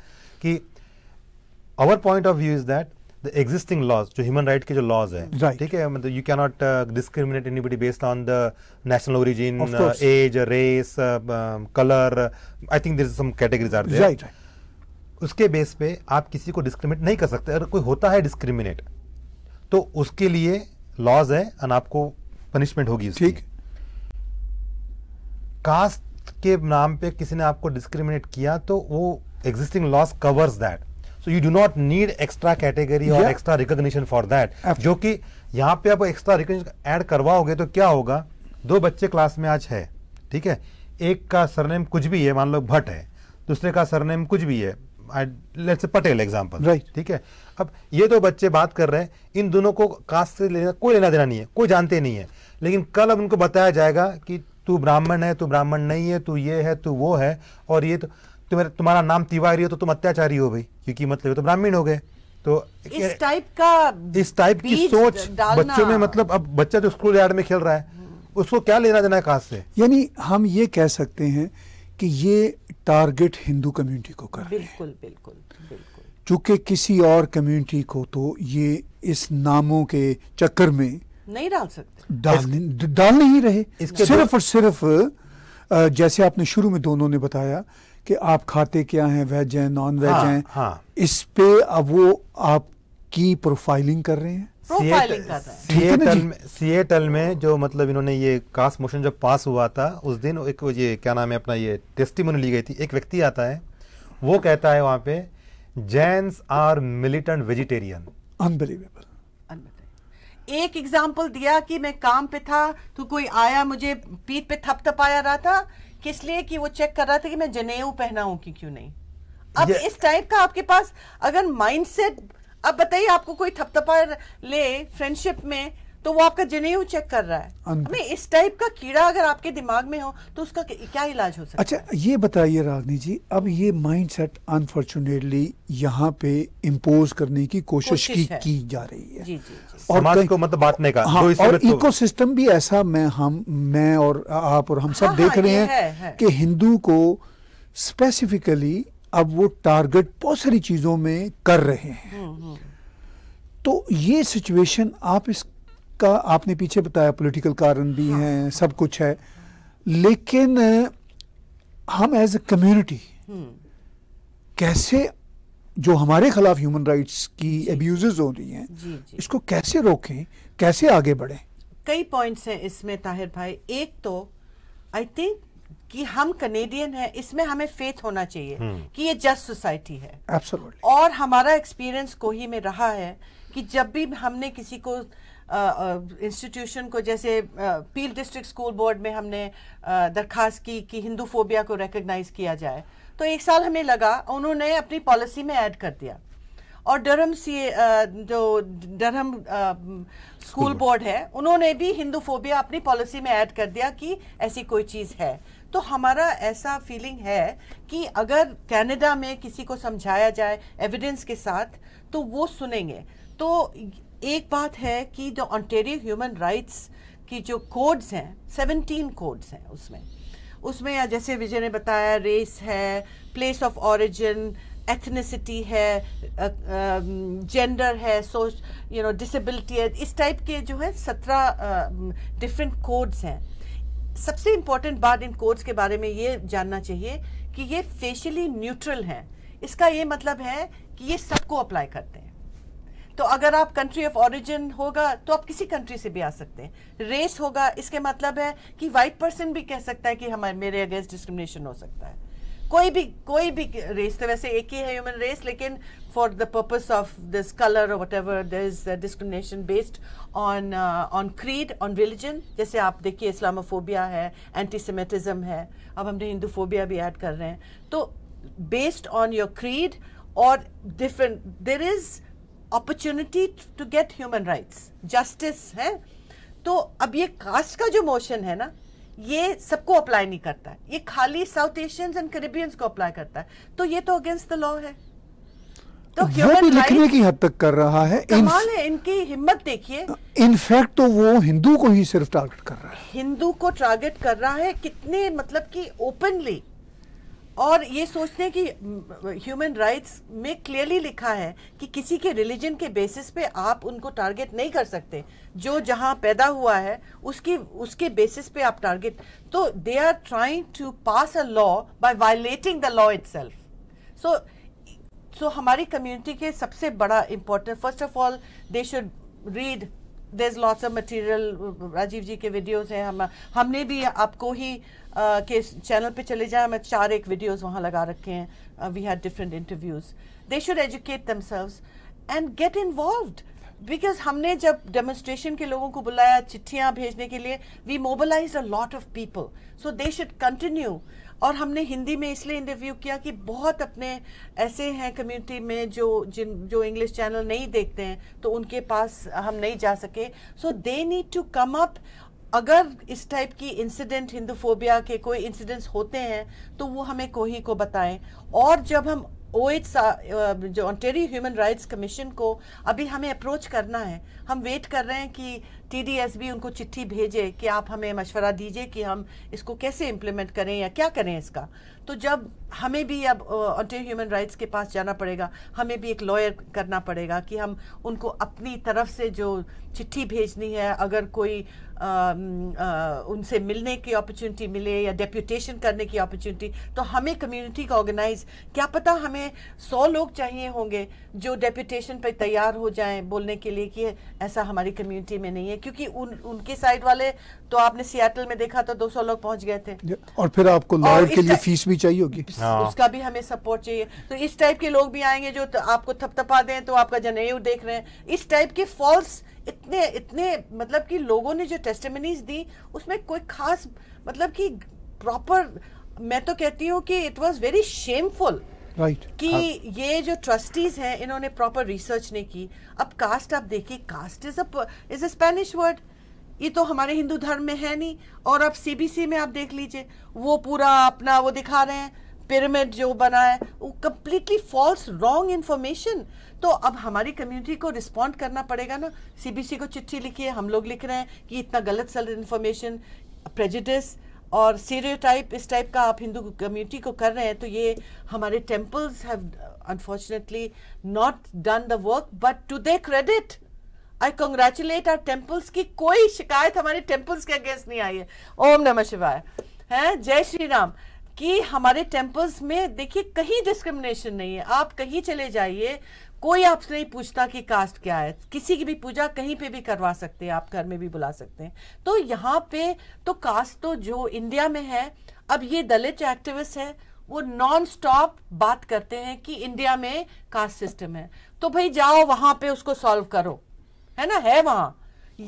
कि our point of view is that the existing laws जो ह्यूमन राइट के जो लॉज है ठीक है मतलब you can not discriminate anybody based on the national origin age race colour I think there some categories are there उसके base पे आप किसी को डिस्क्रिमिनेट नहीं कर सकते अगर कोई होता है डिस्क्रिमिनेट तो उसके लिए लॉज है एंड आपको पनिशमेंट होगी ठीक कास्ट के नाम पे किसी ने आपको डिस्क्रिमिनेट किया तो वो existing laws covers that so you do not need extra category और एक्स्ट्रा रिकॉग्निशन फॉर दैट जो कि यहाँ पे आप एक्स्ट्रा रिकॉग्निशन ऐड करवाओगे तो क्या होगा दो बच्चे क्लास में आज है ठीक है एक का सरनेम कुछ भी है मान लो भट्ट है दूसरे का सरनेम कुछ भी है लेट्स पटेल एग्जाम्पल राइट ठीक है अब ये तो बच्चे बात कर रहे हैं इन दोनों को कास्ट से लेना कोई लेना देना नहीं है कोई जानते नहीं है लेकिन कल अब उनको बताया जाएगा कि तू ब्राह्मण है तू ब्राह्मण नहीं है तू ये है तू वो है और ये तो तुम्हारा तुम्हारा नाम तिवारी हो तो तुम अत्याचारी हो भाई क्योंकि मतलब तो ब्राह्मण हो गए तो इस टाइप का इस टाइप की सोच बच्चों में मतलब अब बच्चा जो स्कूल यार्ड में खेल रहा है उसको क्या लेना देना है कास्ट से यानी हम ये कह सकते हैं कि ये टारगेट हिंदू कम्युनिटी को कर बिल्कुल बिल्कुल बिल्कुल चूंकि किसी और कम्युनिटी को तो ये इस नामों के चक्कर में नहीं डाल सकते डाल डाल नहीं रहे सिर्फ और सिर्फ जैसे आपने शुरू में दोनों ने बताया कि आप खाते क्या हैं वेज हैं नॉन वेज हाँ, हैं हाँ। इस पे अब वो आपकी प्रोफाइलिंग कर रहे हैं सीएटल में, जो मतलब इन्होंने ये कास्ट मोशन जब पास हुआ था उस दिन एक ये क्या नाम है अपना ये टेस्टिमोनी ली गई थी एक व्यक्ति आता है वो कहता है वहाँ पे Jains are militant vegetarian unbelievable एक एग्जाम्पल दिया कि मैं काम पे था तो कोई आया मुझे पीठ पे थप थपाया रहा था किस लिए कि वो चेक कर रहा था कि मैं जनेऊ पहना हूं कि क्यों नहीं अब इस टाइप का आपके पास अगर माइंडसेट अब बताइए आपको कोई थपथपा ले फ्रेंडशिप में तो वो आपका जनेऊ चेक कर रहा है हमें इस टाइप का कीड़ा अगर आपके दिमाग में हो तो उसका क्या इलाज हो सकता अच्छा ये बताइए रागनी जी अब ये माइंडसेट अनफॉर्चुनेटली यहाँ पे इम्पोज करने की कोशिश, कोशिश की, की जा रही है जी, जी, जी। और समाज को मत बांटने का हाँ, और इको सिस्टम भी ऐसा मैं हम मैं और आप और हम सब हाँ, देख हाँ, रहे हैं कि हिंदू को स्पेसिफिकली अब वो टारगेट बहुत सारी चीज़ों में कर रहे हैं हम्म, हम्म। तो ये सिचुएशन आप इसका आपने पीछे बताया पॉलिटिकल कारण भी हाँ। हैं सब कुछ है लेकिन हम एज ए कम्युनिटी कैसे जो हमारे खिलाफ ह्यूमन राइट्स की अब्यूज हो रही हैं जी, जी। इसको कैसे रोकें कैसे आगे बढ़ें कई पॉइंट्स हैं इसमें ताहिर भाई एक तो आई थिंक कि हम कनेडियन हैं इसमें हमें फेथ होना चाहिए हम्म। कि ये जस्ट सोसाइटी है Absolutely. और हमारा एक्सपीरियंस कोही में रहा है कि जब भी हमने किसी को इंस्टीट्यूशन को जैसे पील डिस्ट्रिक्ट स्कूल बोर्ड में हमने दरखास्त की कि हिंदू फोबिया को रिकग्नाइज किया जाए तो एक साल हमें लगा उन्होंने अपनी पॉलिसी में ऐड कर दिया और डरम सी जो डरम स्कूल बोर्ड है उन्होंने भी हिंदू फोबिया अपनी पॉलिसी में ऐड कर दिया कि ऐसी कोई चीज़ है तो हमारा ऐसा फीलिंग है कि अगर कनाडा में किसी को समझाया जाए एविडेंस के साथ तो वो सुनेंगे तो एक बात है कि जो ऑनटेरियो ह्यूमन राइट्स की जो कोड्स हैं सेवनटीन कोड्स हैं उसमें उसमें जैसे विजय ने बताया रेस है प्लेस ऑफ ऑरिजिन एथनिसिटी है जेंडर है सो यू नो डिसेबिलिटी है इस टाइप के जो है सत्रह डिफरेंट कोड्स हैं सबसे इम्पोर्टेंट बात इन कोड्स के बारे में ये जानना चाहिए कि ये फेशियली न्यूट्रल हैं इसका ये मतलब है कि ये सबको अप्लाई करते हैं तो अगर आप कंट्री ऑफ ओरिजिन होगा तो आप किसी कंट्री से भी आ सकते हैं रेस होगा इसके मतलब है कि वाइट पर्सन भी कह सकता है कि हमारे मेरे अगेंस्ट डिस्क्रिमिनेशन हो सकता है कोई भी कोई भी रेस तो वैसे एक ही है ह्यूमन रेस लेकिन for the purpose of this colour और whatever this discrimination based on on creed on religion जैसे आप देखिए इस्लामोफोबिया है एंटीसेमेटिज़म है अब हमने हिंदूफोबिया भी ऐड कर रहे हैं तो बेस्ड ऑन योर क्रीड और different there is opportunity to get human rights justice है तो अब ये कास्ट का जो मोशन है ना ये सबको अप्लाई नहीं करता ये खाली साउथ एशियंस एंड करेबियंस को अप्लाई करता है तो ये तो अगेंस्ट द लॉ है तो वो भी लिखने की हद तक कर रहा है कमाल है इनकी हिम्मत देखिए इनफैक्ट तो वो हिंदू को ही सिर्फ टारगेट कर रहा है हिंदू को टारगेट कर रहा है कितने मतलब कि ओपनली और ये सोचते हैं कि ह्यूमन राइट्स में क्लियरली लिखा है कि किसी के रिलीजन के बेसिस पे आप उनको टारगेट नहीं कर सकते जो जहाँ पैदा हुआ है उसकी उसके बेसिस पे आप टारगेट तो they are trying to pass a law by violating the law itself so so हमारी कम्युनिटी के सबसे बड़ा important first of all they should read is lots of material Rajiv ji के वीडियोज़ हैं हम हमने भी आपको ही uh, के चैनल पे चले जाए हमें चार एक वीडियोज वहाँ लगा रखे हैं we have different interviews they should educate themselves and get involve because हमने जब डेमोन्स्ट्रेशन के लोगों को बुलाया चिट्ठियां भेजने के लिए we mobilize a lot of people so they should continue और हमने हिंदी में इसलिए इंटरव्यू किया कि बहुत अपने ऐसे हैं कम्युनिटी में जो जिन जो इंग्लिश चैनल नहीं देखते हैं तो उनके पास हम नहीं जा सके so they need to come up अगर इस टाइप की इंसिडेंट हिंदोफोबिया के कोई इंसिडेंट्स होते हैं तो वो हमें कोही को बताएं और जब हम ओ जो ऑन्टेरी ह्यूमन राइट्स कमीशन को अभी हमें अप्रोच करना है हम वेट कर रहे हैं कि टी उनको चिट्ठी भेजे कि आप हमें मशवरा दीजिए कि हम इसको कैसे इम्प्लीमेंट करें या क्या करें इसका तो जब हमें भी अब ऑन्टेरी ह्यूमन राइट्स के पास जाना पड़ेगा हमें भी एक लॉयर करना पड़ेगा कि हम उनको अपनी तरफ से जो चिट्ठी भेजनी है अगर कोई उनसे मिलने की अपॉर्चुनिटी मिले या डेप्यूटेशन करने की अपॉर्चुनिटी तो हमें कम्युनिटी का ऑर्गेनाइज क्या पता हमें सौ लोग चाहिए होंगे जो डेप्यूटेशन पर तैयार हो जाएं बोलने के लिए कि ऐसा हमारी कम्युनिटी में नहीं है क्योंकि उन उनके साइड वाले तो आपने सियाटल में देखा तो 200 लोग पहुंच गए थे और फिर आपको लॉयर के लिए फीस भी चाहिए होगी हाँ। उसका भी हमें सपोर्ट चाहिए तो इस टाइप के लोग भी आएंगे जो तो आपको थपथपा दें तो आपका जनेऊ देख रहे हैं इस टाइप के फॉल्स इतने इतने मतलब कि लोगों ने जो टेस्टमनीज दी उसमें कोई खास मतलब कि प्रॉपर मैं तो कहती हूँ कि it was very shameful right right. कि हाँ. ये जो ट्रस्टीज हैं इन्होंने प्रॉपर रिसर्च नहीं की अब कास्ट आप देखिए caste is as is a Spanish word ये तो हमारे हिंदू धर्म में है नहीं और अब सीबीसी में आप देख लीजिए वो पूरा अपना वो दिखा रहे हैं पिरामिड जो बना है वो कम्प्लीटली फॉल्स रॉन्ग इन्फॉर्मेशन तो अब हमारी कम्युनिटी को रिस्पॉन्ड करना पड़ेगा ना सीबीसी को चिट्ठी लिखी है हम लोग लिख रहे हैं कि इतना गलत सल इन्फॉर्मेशन प्रेजिडिस और टाइप इस टाइप का आप हिंदू कम्युनिटी को कर रहे हैं तो ये हमारे temples have unfortunately not done the work but to their credit I congratulate our temples की कोई शिकायत हमारे टेम्पल्स के अगेंस्ट नहीं आई है ओम नमः शिवाय है जय श्री राम कि हमारे टेम्पल्स में देखिए कहीं डिस्क्रिमिनेशन नहीं है आप कहीं चले जाइए कोई आपसे नहीं पूछता कि कास्ट क्या है किसी की भी पूजा कहीं पे भी करवा सकते हैं आप घर में भी बुला सकते हैं तो यहाँ पे तो कास्ट तो जो इंडिया में है अब ये दलित एक्टिविस्ट है वो नॉन स्टॉप बात करते हैं कि इंडिया में कास्ट सिस्टम है तो भाई जाओ वहां पे उसको सॉल्व करो है ना है वहां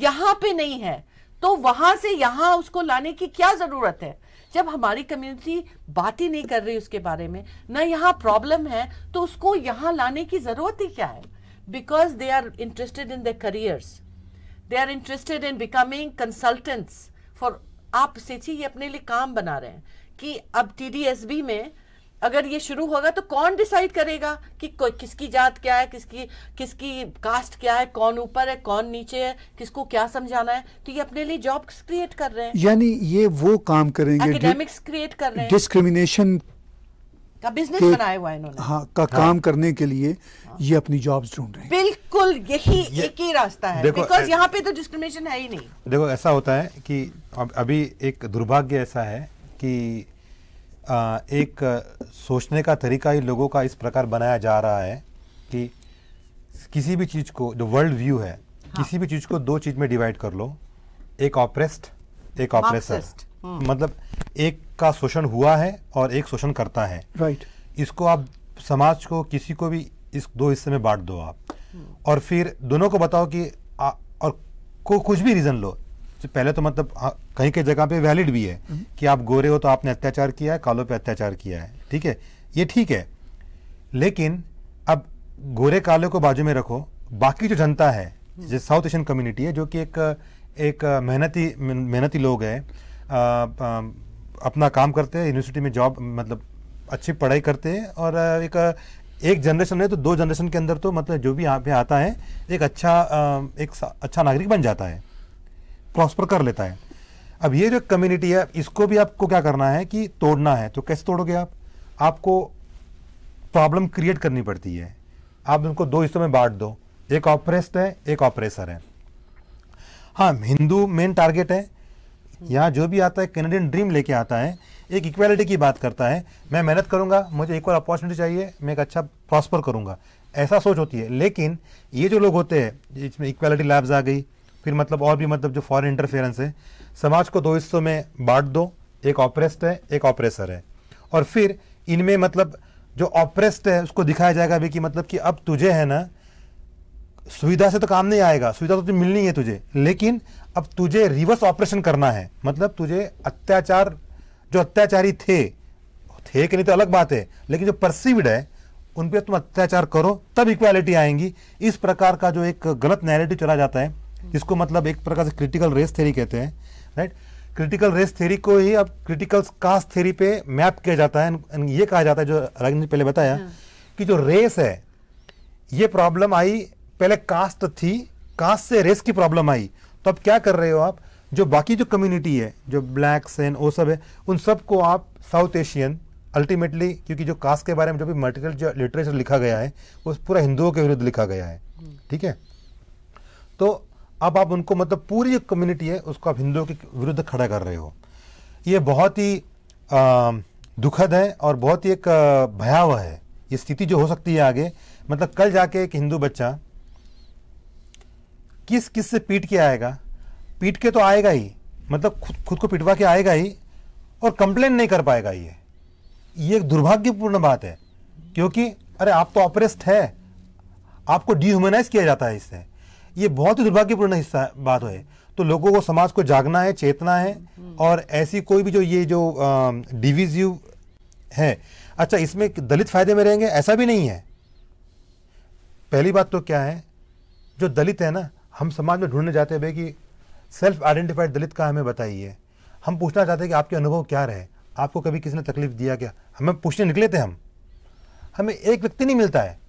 यहां पे नहीं है तो वहां से यहां उसको लाने की क्या जरूरत है जब हमारी कम्युनिटी बात ही नहीं कर रही उसके बारे में ना यहाँ प्रॉब्लम है तो उसको यहाँ लाने की ज़रूरत ही क्या है because they are interested in the careers they are interested in becoming consultants for आप सेची ये अपने लिए काम बना रहे हैं कि अब टी में अगर ये शुरू होगा तो कौन डिसाइड करेगा कि किसकी जात क्या है किसकी किसकी कास्ट क्या है कौन ऊपर है कौन नीचे है किसको क्या समझाना है तो ये अपने लिए जॉब्स क्रिएट कर रहे हैं यानी ये वो काम करेंगे एकेडमिक्स क्रिएट कर रहे हैं डिस्क्रिमिनेशन का बिजनेस बनाया हुआ है इन्होंने हाँ का हाँ। काम करने के लिए हाँ। ये अपनी जॉब्स ढूंढ रहे हैं बिल्कुल यही ये, एक ही रास्ता है बिकॉज यहाँ पे तो डिस्क्रिमिनेशन है ही नहीं देखो ऐसा होता है कि अभी एक दुर्भाग्य ऐसा है कि एक सोचने का तरीका ही लोगों का इस प्रकार बनाया जा रहा है कि किसी भी चीज़ को जो वर्ल्ड व्यू है हाँ। किसी भी चीज़ को दो चीज़ में डिवाइड कर लो एक ऑपरेस्ट एक ऑपरेसर हम्म। मतलब एक का शोषण हुआ है और एक शोषण करता है राइट इसको आप समाज को किसी को भी इस दो हिस्से में बांट दो आप हम्म। और फिर दोनों को बताओ कि आ, और को कुछ भी रीज़न लो पहले तो मतलब हाँ, कहीं कहीं जगह पे वैलिड भी है हम्म। कि आप गोरे हो तो आपने अत्याचार किया है कालों पे अत्याचार किया है ठीक है ये ठीक है लेकिन अब गोरे काले को बाजू में रखो बाकी जो जनता है हम्म। जो साउथ एशियन कम्युनिटी है जो कि एक एक मेहनती मेहनती लोग हैं अपना काम करते हैं यूनिवर्सिटी में जॉब मतलब अच्छी पढ़ाई करते हैं और एक एक जनरेशन है तो दो जनरेशन के अंदर तो मतलब जो भी यहाँ पे आता है एक अच्छा एक अच्छा नागरिक बन जाता है प्रॉस्पर कर लेता है अब ये जो कम्युनिटी है इसको भी आपको क्या करना है कि तोड़ना है तो कैसे तोड़ोगे आप आपको प्रॉब्लम क्रिएट करनी पड़ती है आप उनको दो हिस्सों में बांट दो एक ऑपरेस्ट है एक ऑपरेसर है हाँ हिंदू मेन टारगेट है यहाँ जो भी आता है कैनेडियन ड्रीम लेके आता है एक इक्वालिटी की बात करता है मैं मेहनत करूंगा मुझे इक्वल अपॉर्चुनिटी चाहिए मैं एक अच्छा प्रॉस्पर करूंगा ऐसा सोच होती है लेकिन ये जो लोग होते हैं इसमें इक्वालिटी लैब्स आ गई फिर मतलब और भी मतलब जो फॉरेन इंटरफेरेंस है समाज को दो हिस्सों में बांट दो एक ऑपरेस्ट है एक ऑपरेसर है और फिर इनमें मतलब जो ऑपरेस्ट है उसको दिखाया जाएगा भी कि मतलब कि अब तुझे है ना सुविधा से तो काम नहीं आएगा सुविधा तो तुझे मिलनी है तुझे लेकिन अब तुझे रिवर्स ऑपरेशन करना है मतलब तुझे अत्याचार जो अत्याचारी थे थे कि नहीं तो अलग बात है लेकिन जो परसिव्ड है उन पर तुम अत्याचार करो तब इक्वालिटी आएंगी इस प्रकार का जो एक गलत नैरेटिव चला जाता है जिसको मतलब एक प्रकार से क्रिटिकल रेस थेरी कहते हैं राइट क्रिटिकल रेस थेरी को ही अब क्रिटिकल कास्ट थेरी पे मैप किया जाता है ये कहा जाता है जो रागिनी ने पहले बताया हाँ। कि जो रेस है ये प्रॉब्लम आई पहले कास्ट थी कास्ट से रेस की प्रॉब्लम आई तो अब क्या कर रहे हो आप जो बाकी जो कम्युनिटी है जो ब्लैक्स एंड वो सब है उन सबको आप साउथ एशियन अल्टीमेटली क्योंकि जो कास्ट के बारे में जो भी मटेरियल जो लिटरेचर लिखा गया है वो पूरा हिंदुओं के विरुद्ध लिखा गया है हम्म। ठीक है तो अब आप उनको मतलब पूरी कम्युनिटी है उसको आप हिंदुओं के विरुद्ध खड़ा कर रहे हो ये बहुत ही दुखद है और बहुत ही एक भयावह है ये स्थिति जो हो सकती है आगे मतलब कल जाके एक हिंदू बच्चा किस किस से पीट के आएगा पीट के तो आएगा ही मतलब खुद खुद को पिटवा के आएगा ही और कंप्लेन नहीं कर पाएगा ये ये एक दुर्भाग्यपूर्ण बात है क्योंकि अरे आप तो ऑपरेस्ट है आपको डिह्यूमनाइज किया जाता है इससे ये बहुत ही दुर्भाग्यपूर्ण हिस्सा बात है तो लोगों को समाज को जागना है चेतना है हम्म। और ऐसी कोई भी जो ये जो डिविजिव है अच्छा इसमें दलित फायदे में रहेंगे ऐसा भी नहीं है पहली बात तो क्या है जो दलित है ना हम समाज में ढूंढने जाते भाई कि सेल्फ आइडेंटिफाइड दलित का हमें बताइए हम पूछना चाहते हैं कि आपके अनुभव क्या रहे आपको कभी किसी ने तकलीफ दिया क्या हमें पूछने निकले थे हम हमें एक व्यक्ति नहीं मिलता है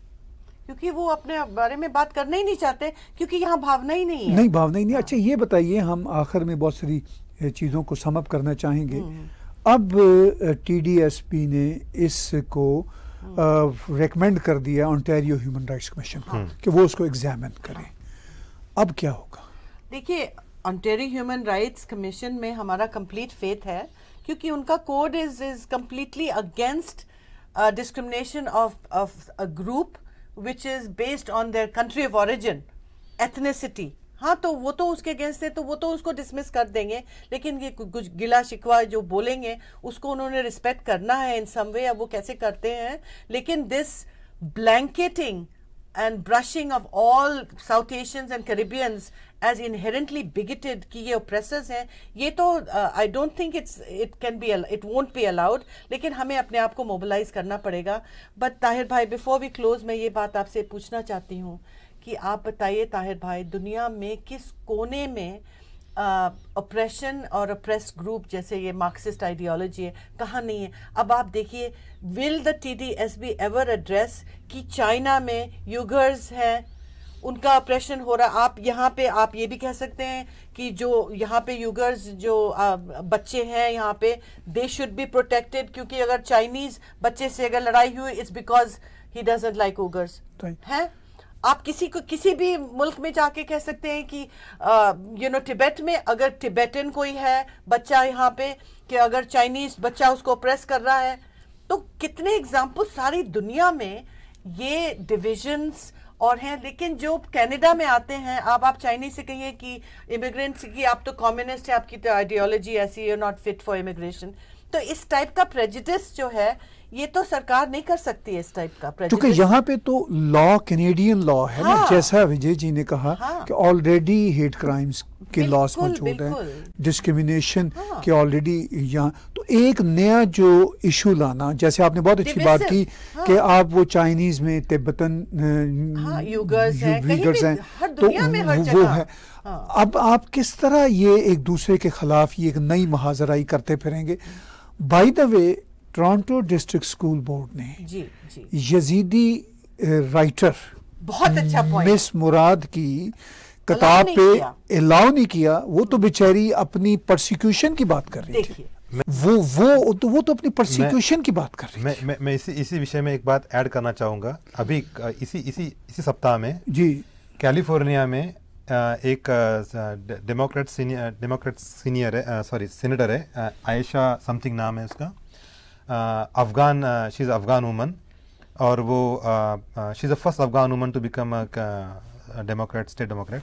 क्योंकि वो अपने बारे में बात करना ही नहीं चाहते क्योंकि यहाँ भावना ही नहीं है नहीं भावना ही नहीं अच्छा ये बताइए हम आखिर में बहुत सारी चीज़ों को समअप करना चाहेंगे हम्म। अब टीडीएसपी ने इसको रेकमेंड हम्म। कर दिया ऑनटेरियो ह्यूमन राइट्स कमीशन को हम्म। कि वो उसको एग्जामिन करें अब क्या होगा देखिए ऑनटेरियो ह्यूमन राइट्स कमीशन में हमारा कंप्लीट फेथ है क्योंकि उनका code is is completely against discrimination of of a group which is based on their country of origin, ethnicity. हाँ तो वो तो उसके अगेंस्ट है तो वो तो उसको डिसमिस कर देंगे लेकिन ये कुछ गिला शिकवा जो बोलेंगे उसको उन्होंने रिस्पेक्ट करना है इन सम वे या वो कैसे करते हैं लेकिन this blanketing and brushing of all South Asians and Caribbeans as inherently bigoted कि ये ओप्रेसर्स हैं ये तो I don't think it's it can be it won't be allowed लेकिन हमें अपने आप को मोबिलाइज करना पड़ेगा बट ताहिर भाई बिफोर वी क्लोज मैं ये बात आपसे पूछना चाहती हूँ कि आप बताइए ताहिर भाई दुनिया में किस कोने में ऑपरेशन uh, और अप्रेस ग्रुप जैसे ये मार्क्सिस्ट आइडियोलॉजी है कहाँ नहीं है अब आप देखिए will the T D S B ever address कि चाइना में यूगर्स हैं उनका ऑपरेशन हो रहा आप यहाँ पे आप ये भी कह सकते हैं कि जो यहाँ पे यूगर्स जो बच्चे हैं यहाँ पे दे शुड बी प्रोटेक्टेड क्योंकि अगर चाइनीज बच्चे से अगर लड़ाई हुई it's because he doesn't like Uyghurs है आप किसी को किसी भी मुल्क में जाके कह सकते हैं कि यू नो टिबेट में अगर टिबेटन कोई है बच्चा यहाँ पे कि अगर चाइनीज बच्चा उसको प्रेस कर रहा है तो कितने एग्जाम्पल सारी दुनिया में ये डिविजन्स और हैं लेकिन जो कनाडा में आते हैं आप आप चाइनीज से कहिए कि इमिग्रेंट्स की आप तो कम्युनिस्ट है आपकी तो आइडियोलॉजी ऐसी you not fit for immigration तो इस टाइप का प्रेजिडिस जो है ये तो सरकार नहीं कर सकती है इस टाइप का क्योंकि यहाँ पे तो लॉ कैनेडियन लॉ है हाँ, ना जैसा विजय जी ने कहा हाँ, कि ऑलरेडी हेट क्राइम्स के लॉस मौजूद हैं डिस्क्रिमिनेशन हाँ, के ऑलरेडी यहाँ एक नया जो इशू लाना जैसे आपने बहुत अच्छी बात की हाँ। कि आप वो चाइनीज में तिब्बतन हाँ, हैं, तो वो है हाँ। अब आप किस तरह ये एक दूसरे के खिलाफ ये एक नई महाजराई करते फिरेंगे by the way Toronto district school board ने जी, जी। यजीदी राइटर बहुत अच्छा मिस मुराद की किताब पे अलाउ नहीं किया वो तो बेचारी अपनी प्रोसिक्यूशन की बात कर रही थी वो वो तो वो तो अपनी प्रोसिक्यूशन की बात कर रही मैं, मैं, मैं इसी इसी विषय में एक बात ऐड करना चाहूँगा अभी इसी इसी इसी सप्ताह में जी कैलिफोर्निया में एक डेमोक्रेट सीनियर डेमोक्रेट सीनियर है सॉरी सीनेटर है आयशा समथिंग नाम है उसका Afghan she is Afghan woman और वो she is a first Afghan woman to become Democrat state Democrat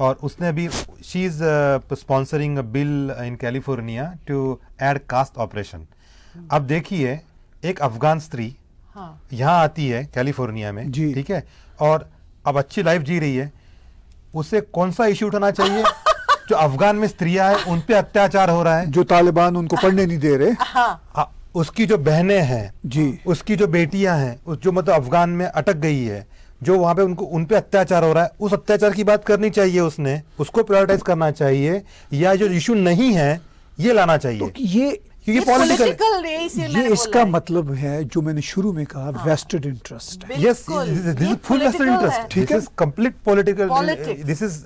और उसने भी she is sponsoring a bill in California to add caste oppression अब देखिए एक अफगान स्त्री हाँ। यहाँ आती है कैलिफोर्निया में ठीक है और अब अच्छी लाइफ जी रही है उसे कौन सा इश्यू उठाना चाहिए जो अफगान में स्त्रियां हैं उन पे अत्याचार हो रहा है जो तालिबान उनको पढ़ने नहीं दे रहे हाँ। उसकी जो बहनें हैं जी उसकी जो बेटियां हैं उस जो मतलब अफगान में अटक गई है जो वहां पे उनको उनपे अत्याचार हो रहा है उस अत्याचार की बात करनी चाहिए उसने उसको प्रायोरिटाइज करना चाहिए या जो इश्यू नहीं है ये लाना चाहिए तो ये क्योंकि पॉलिटिकल ये इसका मतलब है जो मैंने शुरू में कहा vested interest yes this full vested interest ठीक है कंप्लीट पॉलिटिकल दिस इज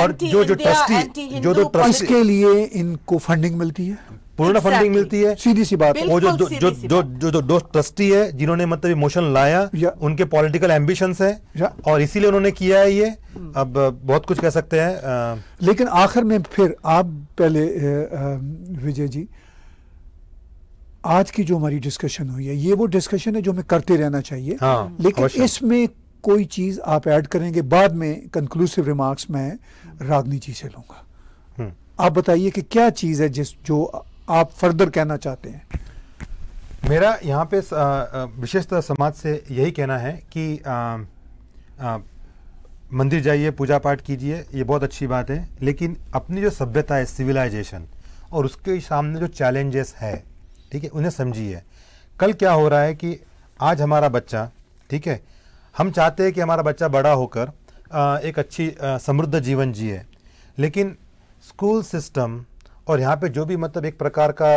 और जो जो ट्रस्टी जो जो ट्रस्ट के लिए इनको फंडिंग मिलती है पूर्ण फंडिंग मिलती है सीधी सी बात वो जो जो जो जो, जो, दोस्त ट्रस्टी है जिन्होंने मतलब इमोशन लाया उनके पॉलिटिकल एम्बिशन है और इसीलिए उन्होंने किया है ये अब बहुत कुछ कह सकते हैं लेकिन आखिर में फिर आप पहले विजय जी आज की जो हमारी डिस्कशन हुई है ये वो डिस्कशन है जो हमें करते रहना चाहिए हाँ, लेकिन इसमें कोई चीज़ आप ऐड करेंगे बाद में कंक्लूसिव रिमार्क्स मैं रागनी जी से लूंगा हम्म। आप बताइए कि क्या चीज़ है जिस जो आप फर्दर कहना चाहते हैं मेरा यहाँ पे विशेषतः समाज से यही कहना है कि आ, आ, मंदिर जाइए पूजा पाठ कीजिए ये बहुत अच्छी बात है लेकिन अपनी जो सभ्यता है सिविलाइजेशन और उसके सामने जो चैलेंजेस है ठीक है उन्हें समझिए कल क्या हो रहा है कि आज हमारा बच्चा ठीक है हम चाहते हैं कि हमारा बच्चा बड़ा होकर एक अच्छी समृद्ध जीवन जिए लेकिन स्कूल सिस्टम और यहाँ पे जो भी मतलब एक प्रकार का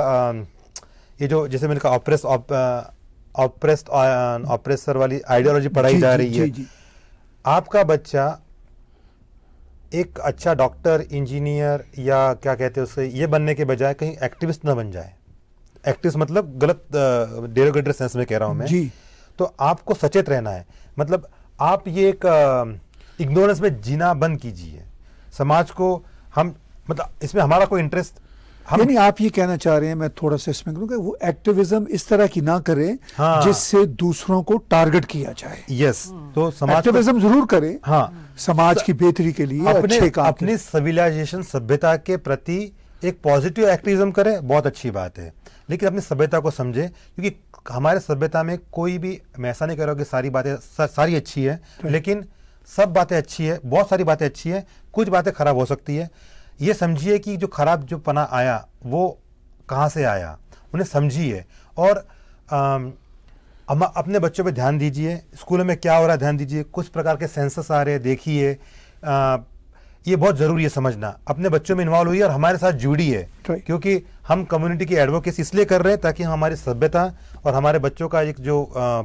ये जो जैसे मैंने कहा ऑपरेस ऑपरेस्ट ऑपरेसर वाली आइडियोलॉजी पढ़ाई जा रही है आपका बच्चा एक अच्छा डॉक्टर इंजीनियर या क्या कहते हैं उससे ये बनने के बजाय कहीं एक्टिविस्ट ना बन जाए एक्टिविस्ट मतलब गलत डेरोगेटरी सेंस में कह रहा हूँ मैं जी तो आपको सचेत रहना है मतलब आप ये एक इग्नोरेंस में जीना बंद कीजिए समाज को हम मतलब इसमें हमारा कोई इंटरेस्ट यानी आप ये कहना चाह रहे हैं मैं थोड़ा सा इसमें करूंगा वो एक्टिविज्म इस तरह की ना करे हाँ। जिससे दूसरों को टारगेट किया जाए यस तो समाज एक्टिविज्म जरूर करे हाँ समाज की बेहतरी के लिए अपने अच्छे काम अपने सिविलाइजेशन सभ्यता के प्रति एक पॉजिटिव एक्टिविज्म करें बहुत अच्छी बात है लेकिन अपनी सभ्यता को समझें क्योंकि हमारे सभ्यता में कोई भी मैं ऐसा नहीं कह रहा हूँ कि सारी बातें सारी अच्छी है लेकिन सब बातें अच्छी है बहुत सारी बातें अच्छी है कुछ बातें खराब हो सकती है ये समझिए कि जो खराब जो पना आया वो कहाँ से आया उन्हें समझिए और आ, अपने बच्चों पे ध्यान दीजिए स्कूलों में क्या हो रहा है ध्यान दीजिए कुछ प्रकार के सेंसस आ रहे हैं देखिए ये बहुत ज़रूरी है समझना अपने बच्चों में इन्वॉल्व हुई और हमारे साथ जुड़ी है तो- क्योंकि हम कम्युनिटी की एडवोकेस इसलिए कर रहे हैं ताकि हम हमारी सभ्यता और हमारे बच्चों का एक जो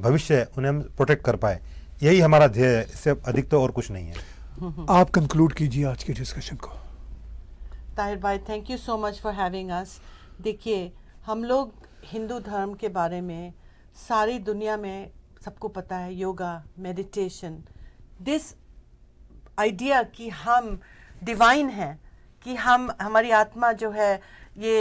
भविष्य है उन्हें हम प्रोटेक्ट कर पाए यही हमारा ध्येय है इससे अधिक तो और कुछ नहीं है आप कंक्लूड कीजिए आज के डिस्कशन को ताहिर भाई thank you so much for having us देखिए हम लोग हिंदू धर्म के बारे में सारी दुनिया में सबको पता है योगा मेडिटेशन दिस आइडिया कि हम डिवाइन हैं कि हम हमारी आत्मा जो है ये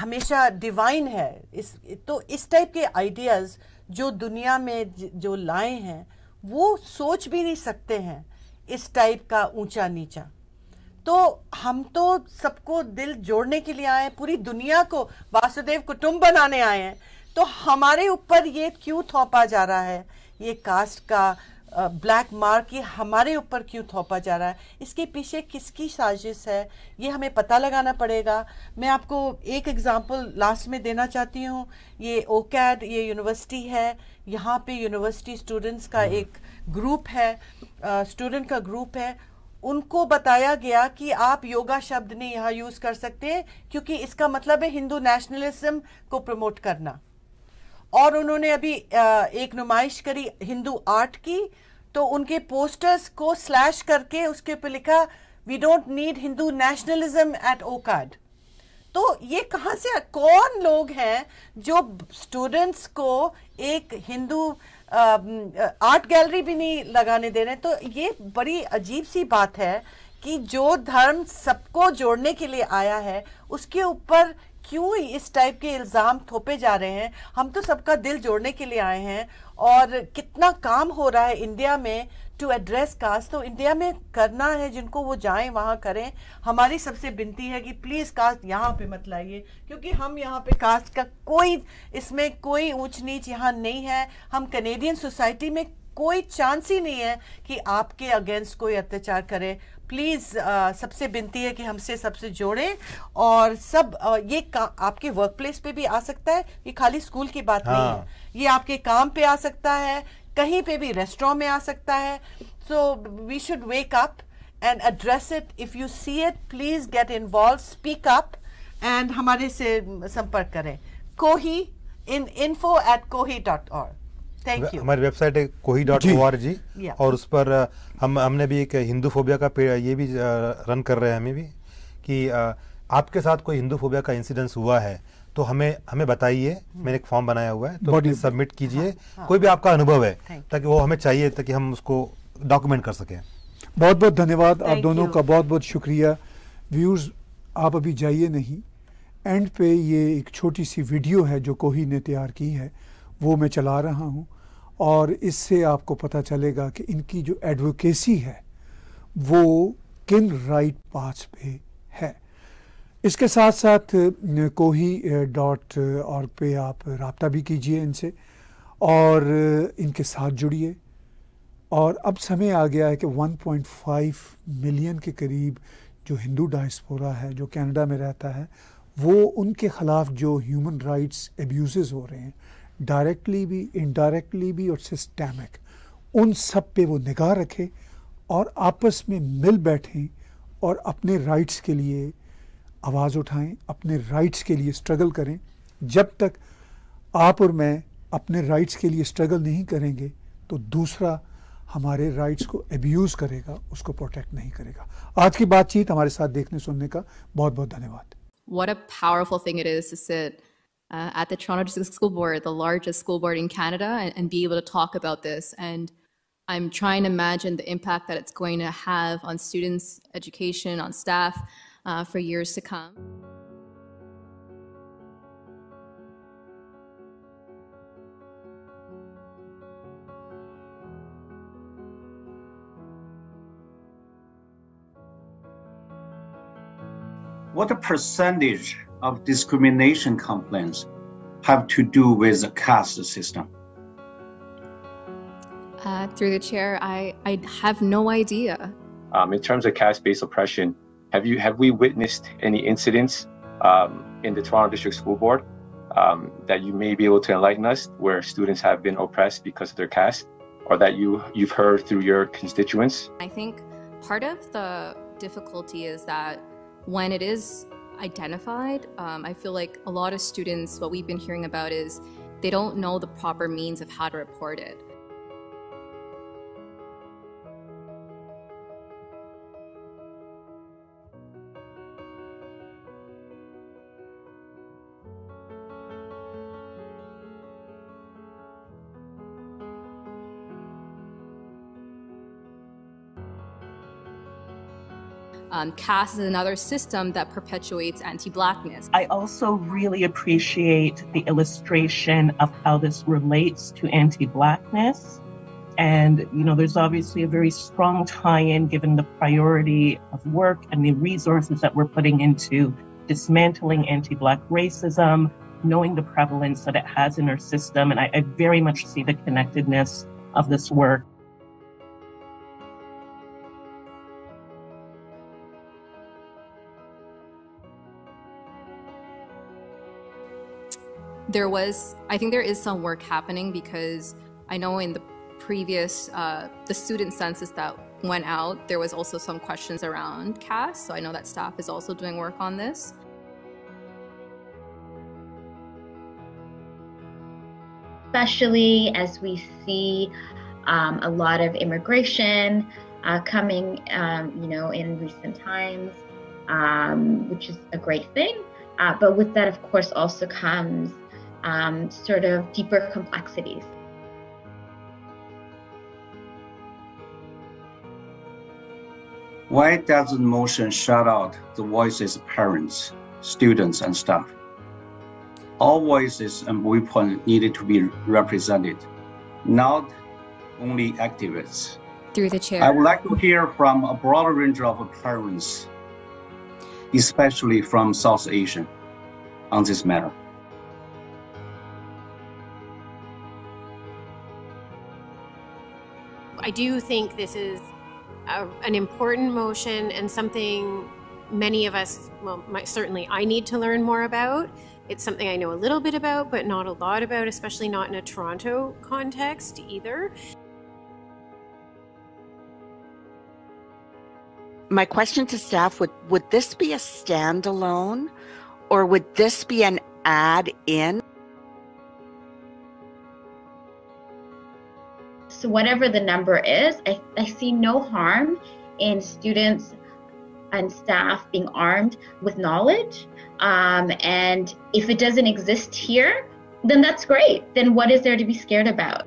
हमेशा डिवाइन है इस तो इस टाइप के आइडियाज़ जो दुनिया में जो लाए हैं वो सोच भी नहीं सकते हैं इस टाइप का ऊंचा नीचा तो हम तो सबको दिल जोड़ने के लिए आए हैं पूरी दुनिया को वासुदेव कुटुंब बनाने आए हैं तो हमारे ऊपर ये क्यों थोपा जा रहा है ये कास्ट का ब्लैक मार्क ये हमारे ऊपर क्यों थोपा जा रहा है इसके पीछे किसकी साजिश है ये हमें पता लगाना पड़ेगा मैं आपको एक एग्जांपल लास्ट में देना चाहती हूँ ये ओकेड ये यूनिवर्सिटी है यहाँ पे यूनिवर्सिटी स्टूडेंट्स का हम्म। एक ग्रुप है स्टूडेंट का ग्रुप है उनको बताया गया कि आप योगा शब्द नहीं यहाँ यूज कर सकते हैं क्योंकि इसका मतलब है हिंदू नेशनलिज्म को प्रमोट करना और उन्होंने अभी एक नुमाइश करी हिंदू आर्ट की तो उनके पोस्टर्स को स्लैश करके उसके ऊपर लिखा we don't need Hindu nationalism at ओकाड तो ये कहाँ से कौन लोग हैं जो स्टूडेंट्स को एक हिंदू आर्ट गैलरी भी नहीं लगाने दे रहे तो ये बड़ी अजीब सी बात है कि जो धर्म सबको जोड़ने के लिए आया है उसके ऊपर क्यों इस टाइप के इल्ज़ाम थोपे जा रहे हैं हम तो सबका दिल जोड़ने के लिए आए हैं और कितना काम हो रहा है इंडिया में टू एड्रेस कास्ट तो इंडिया में करना है जिनको वो जाएं वहाँ करें हमारी सबसे बिनती है कि प्लीज़ कास्ट यहाँ पे मत लाइए क्योंकि हम यहाँ पे कास्ट का कोई इसमें कोई ऊंच नीच यहाँ नहीं है हम कनेडियन सोसाइटी में कोई चांस ही नहीं है कि आपके अगेंस्ट कोई अत्याचार करे प्लीज़ uh, सबसे बिनती है कि हमसे सबसे जोड़े और सब uh, ये आपके वर्क प्लेस पे भी आ सकता है ये खाली स्कूल की बात हाँ। नहीं है हाँ। ये आपके काम पे आ सकता है कहीं पे भी रेस्टोरेंट में आ सकता है so we should wake up and address it if you see it please get involve speak up and हमारे से संपर्क करें CoHNA in info at CoHNA dot org thank you हमारी वेबसाइट है CoHNA dot O R G और उस पर uh, हम हमने भी एक हिंदू फोबिया का ये भी रन uh, कर रहे हैं हमें भी कि uh, आपके साथ कोई हिंदू फोबिया का इंसिडेंस हुआ है तो हमें हमें बताइए हम्म। मैंने एक फॉर्म बनाया हुआ है तो सबमिट हाँ। कीजिए हाँ। कोई भी आपका अनुभव है ताकि वो हमें चाहिए ताकि हम उसको डॉक्यूमेंट कर सकें बहुत बहुत धन्यवाद आप दोनों का बहुत बहुत शुक्रिया व्यूज़ आप अभी जाइए नहीं एंड पे ये एक छोटी सी वीडियो है जो कोही ने तैयार की है वो मैं चला रहा हूँ और इससे आपको पता चलेगा कि इनकी जो एडवोकेसी है वो किन राइट पाथ पे है इसके साथ साथ कोही डॉट और पे आप रबता भी कीजिए इनसे और इनके साथ जुड़िए और अब समय आ गया है कि 1.5 मिलियन के करीब जो हिंदू डायस्पोरा है जो कनाडा में रहता है वो उनके ख़िलाफ़ जो ह्यूमन राइट्स एब्यूज़ हो रहे हैं डायरेक्टली भी इनडायरेक्टली भी और सिस्टेमिक उन सब पे वो निगाह रखे और आपस में मिल बैठें और अपने राइट्स के लिए आवाज़ उठाएं अपने राइट्स के लिए स्ट्रगल करें जब तक आप और मैं अपने राइट्स के लिए स्ट्रगल नहीं करेंगे तो दूसरा हमारे राइट्स को एब्यूज़ करेगा उसको प्रोटेक्ट नहीं करेगा आज की बातचीत हमारे साथ देखने सुनने का बहुत बहुत धन्यवाद What a powerful thing it is to sit uh, at the Toronto District School Board, the largest school board in Canada, and, and be able to talk about this. And I'm trying to imagine the impact that it's going to have on students' education, on staff, uh, for years to come. What percentage of discrimination complaints have to do with the caste system? Uh, through the chair, I, I have no idea. Um, in terms of caste based oppression, have you have we witnessed any incidents um, in the Toronto District School Board um, that you may be able to enlighten us where students have been oppressed because of their caste, or that you you've heard through your constituents? I think part of the difficulty is that when it is identified, um, I feel like a lot of students what we've been hearing about is they don't know the proper means of how to report it. Um, caste is another system that perpetuates anti blackness. I also really appreciate the illustration of how this relates to anti blackness. And, you know, there's obviously a very strong tie in given the priority of work and the resources that we're putting into dismantling anti black racism, knowing the prevalence that it has in our system. And I, I very much see the connectedness of this work there was, I think there is some work happening because I know in the previous, uh, the student census that went out, there was also some questions around CAS. So I know that staff is also doing work on this. Especially as we see um, a lot of immigration uh, coming, um, you know, in recent times, um, which is a great thing. Uh, but with that, of course, also comes um, sort of deeper complexities. Why doesn't motion shut out the voices of parents, students, and staff? All voices and viewpoints needed to be represented, not only activists. Through the chair. I would like to hear from a broader range of parents, especially from South Asia, on this matter. I do think this is a, an important motion and something many of us, well, my, certainly I need to learn more about. It's something I know a little bit about, but not a lot about, especially not in a Toronto context either. My question to staff would would this be a standalone or would this be an add in? So whatever the number is, I, I see no harm in students and staff being armed with knowledge. Um, and if it doesn't exist here, then that's great. Then what is there to be scared about?